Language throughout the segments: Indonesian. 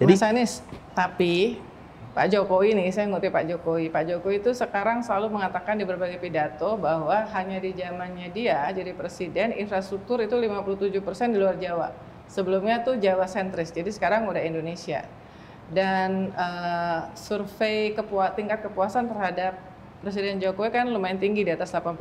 Jadi Mas Anies, tapi Pak Jokowi nih, saya ngutip Pak Jokowi. Pak Jokowi itu sekarang selalu mengatakan di berbagai pidato bahwa hanya di zamannya dia jadi presiden, infrastruktur itu 57% di luar Jawa. Sebelumnya tuh Jawa sentris, jadi sekarang udah Indonesia. Dan uh, survei kepua tingkat kepuasan terhadap Presiden Jokowi kan lumayan tinggi di atas 80%.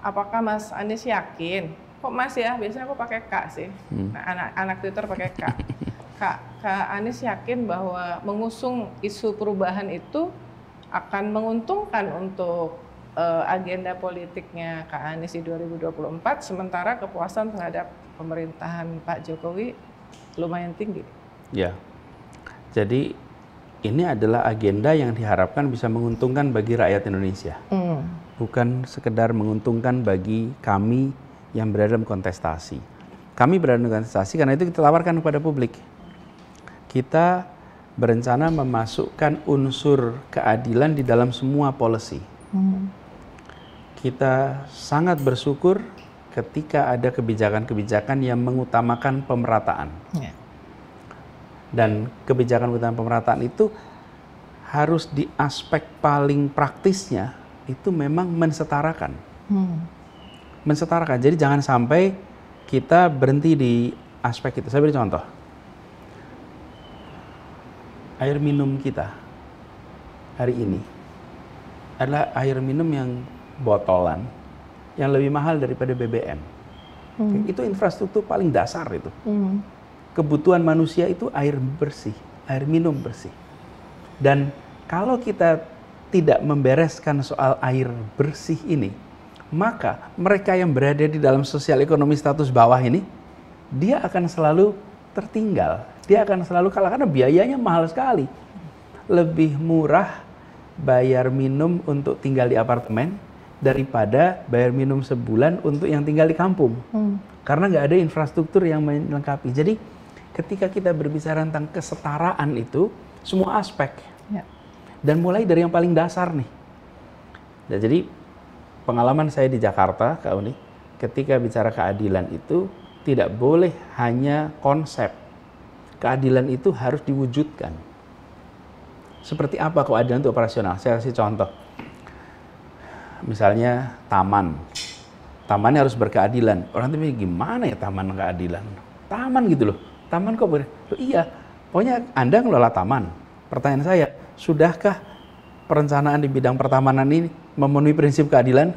Apakah Mas Anies yakin? Kok Mas ya? Biasanya aku pakai K sih. Hmm. Nah, anak, anak Twitter pakai K. Kak, Kak Anies yakin bahwa mengusung isu perubahan itu akan menguntungkan untuk uh, agenda politiknya Kak Anies di 2024, sementara kepuasan terhadap pemerintahan Pak Jokowi lumayan tinggi. Ya, jadi ini adalah agenda yang diharapkan bisa menguntungkan bagi rakyat Indonesia, mm. bukan sekedar menguntungkan bagi kami yang berada dalam kontestasi. Kami berada dalam kontestasi karena itu kita tawarkan kepada publik kita berencana memasukkan unsur keadilan di dalam semua policy. Hmm. Kita sangat bersyukur ketika ada kebijakan-kebijakan yang mengutamakan pemerataan. Yeah. Dan kebijakan utama pemerataan itu harus di aspek paling praktisnya itu memang mensetarakan. Hmm. Mensetarakan. Jadi jangan sampai kita berhenti di aspek itu. Saya beri contoh air minum kita hari ini adalah air minum yang botolan yang lebih mahal daripada BBM. Hmm. Itu infrastruktur paling dasar itu. Hmm. Kebutuhan manusia itu air bersih, air minum bersih. Dan kalau kita tidak membereskan soal air bersih ini, maka mereka yang berada di dalam sosial ekonomi status bawah ini, dia akan selalu tertinggal dia akan selalu kalah karena biayanya mahal sekali. Lebih murah bayar minum untuk tinggal di apartemen daripada bayar minum sebulan untuk yang tinggal di kampung. Hmm. Karena nggak ada infrastruktur yang melengkapi. Jadi ketika kita berbicara tentang kesetaraan itu semua aspek. Ya. Dan mulai dari yang paling dasar nih. Nah, jadi pengalaman saya di Jakarta, Kak Uni, ketika bicara keadilan itu tidak boleh hanya konsep, keadilan itu harus diwujudkan. Seperti apa keadilan itu operasional? Saya kasih contoh. Misalnya taman. Tamannya harus berkeadilan. Orang tuh gimana ya taman keadilan? Taman gitu loh. Taman kok boleh? Loh, iya. Pokoknya Anda ngelola taman. Pertanyaan saya, sudahkah perencanaan di bidang pertamanan ini memenuhi prinsip keadilan?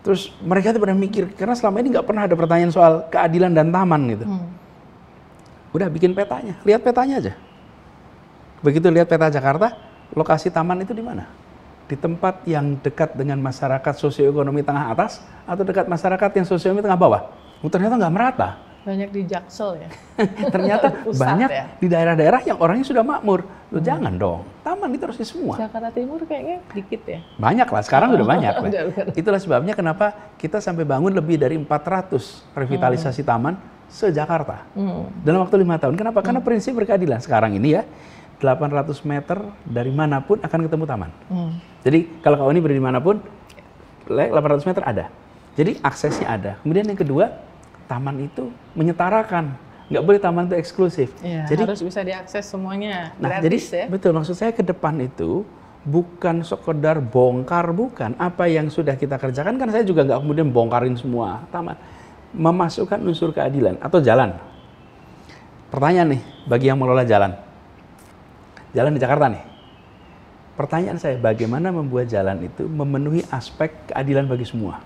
Terus mereka tuh pernah mikir, karena selama ini nggak pernah ada pertanyaan soal keadilan dan taman gitu. Hmm Udah bikin petanya, lihat petanya aja. Begitu lihat peta Jakarta, lokasi taman itu di mana? Di tempat yang dekat dengan masyarakat sosioekonomi tengah atas atau dekat masyarakat yang sosioekonomi tengah bawah? Oh, ternyata nggak merata. Banyak di Jaksel ya. ternyata Pusat banyak ya? di daerah-daerah yang orangnya sudah makmur. Loh hmm. jangan dong, taman itu harusnya semua. Jakarta Timur kayaknya dikit ya. Banyak lah, sekarang oh, udah banyak. lah. Itulah sebabnya kenapa kita sampai bangun lebih dari 400 revitalisasi hmm. taman se Jakarta hmm. dalam waktu lima tahun. Kenapa? Hmm. Karena prinsip berkeadilan sekarang ini ya 800 meter dari manapun akan ketemu taman. Hmm. Jadi kalau kau ini berdiri manapun 800 meter ada. Jadi aksesnya ada. Kemudian yang kedua taman itu menyetarakan nggak boleh taman itu eksklusif. Ya, jadi harus bisa diakses semuanya. Nah, gratis, jadi ya? betul maksud saya ke depan itu bukan sekedar bongkar bukan apa yang sudah kita kerjakan kan saya juga nggak kemudian bongkarin semua taman memasukkan unsur keadilan atau jalan. Pertanyaan nih bagi yang mengelola jalan. Jalan di Jakarta nih. Pertanyaan saya bagaimana membuat jalan itu memenuhi aspek keadilan bagi semua.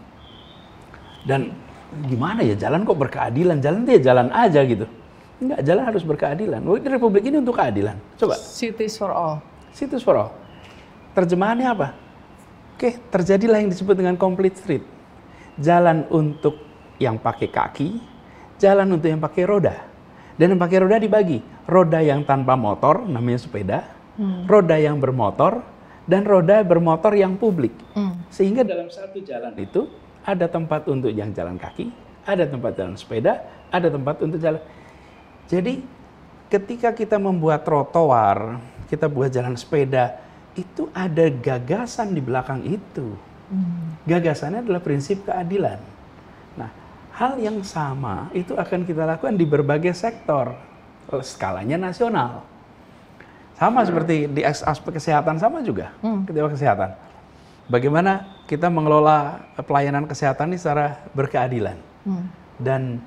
Dan gimana ya jalan kok berkeadilan? Jalan dia ya jalan aja gitu. Enggak, jalan harus berkeadilan. Wah, Republik ini untuk keadilan. Coba. Cities for all. Cities for all. Terjemahannya apa? Oke, terjadilah yang disebut dengan complete street. Jalan untuk yang pakai kaki, jalan untuk yang pakai roda. Dan yang pakai roda dibagi, roda yang tanpa motor namanya sepeda, hmm. roda yang bermotor dan roda bermotor yang publik. Hmm. Sehingga dalam satu jalan itu ada tempat untuk yang jalan kaki, ada tempat jalan sepeda, ada tempat untuk jalan. Jadi ketika kita membuat trotoar, kita buat jalan sepeda, itu ada gagasan di belakang itu. Hmm. Gagasannya adalah prinsip keadilan Hal yang sama itu akan kita lakukan di berbagai sektor, eh, skalanya nasional. Sama hmm. seperti di aspek kesehatan sama juga, hmm. ketika kesehatan. Bagaimana kita mengelola pelayanan kesehatan ini secara berkeadilan. Hmm. Dan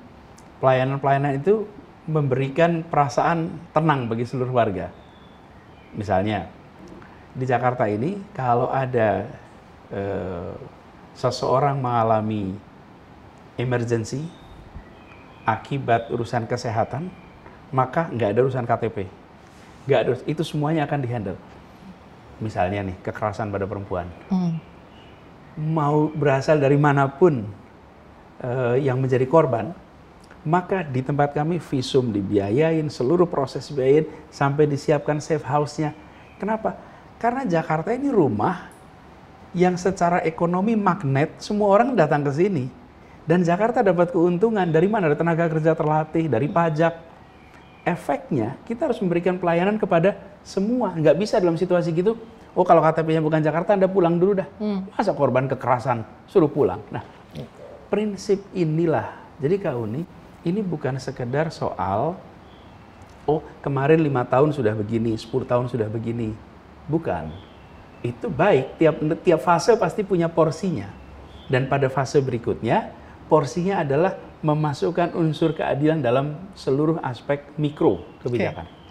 pelayanan-pelayanan itu memberikan perasaan tenang bagi seluruh warga. Misalnya, di Jakarta ini kalau ada eh, seseorang mengalami emergency akibat urusan kesehatan, maka nggak ada urusan KTP. Nggak ada, itu semuanya akan dihandle. Misalnya nih, kekerasan pada perempuan. Hmm. Mau berasal dari manapun uh, yang menjadi korban, maka di tempat kami visum dibiayain, seluruh proses biayain, sampai disiapkan safe house-nya. Kenapa? Karena Jakarta ini rumah yang secara ekonomi magnet semua orang datang ke sini dan Jakarta dapat keuntungan dari mana? Dari tenaga kerja terlatih, dari pajak. Efeknya kita harus memberikan pelayanan kepada semua. Nggak bisa dalam situasi gitu, oh kalau KTP-nya bukan Jakarta, Anda pulang dulu dah. Hmm. Masa korban kekerasan suruh pulang? Nah, gitu. prinsip inilah. Jadi Kak Uni, ini bukan sekedar soal, oh kemarin lima tahun sudah begini, 10 tahun sudah begini. Bukan. Itu baik, tiap, tiap fase pasti punya porsinya. Dan pada fase berikutnya, porsinya adalah memasukkan unsur keadilan dalam seluruh aspek mikro kebijakan. Okay.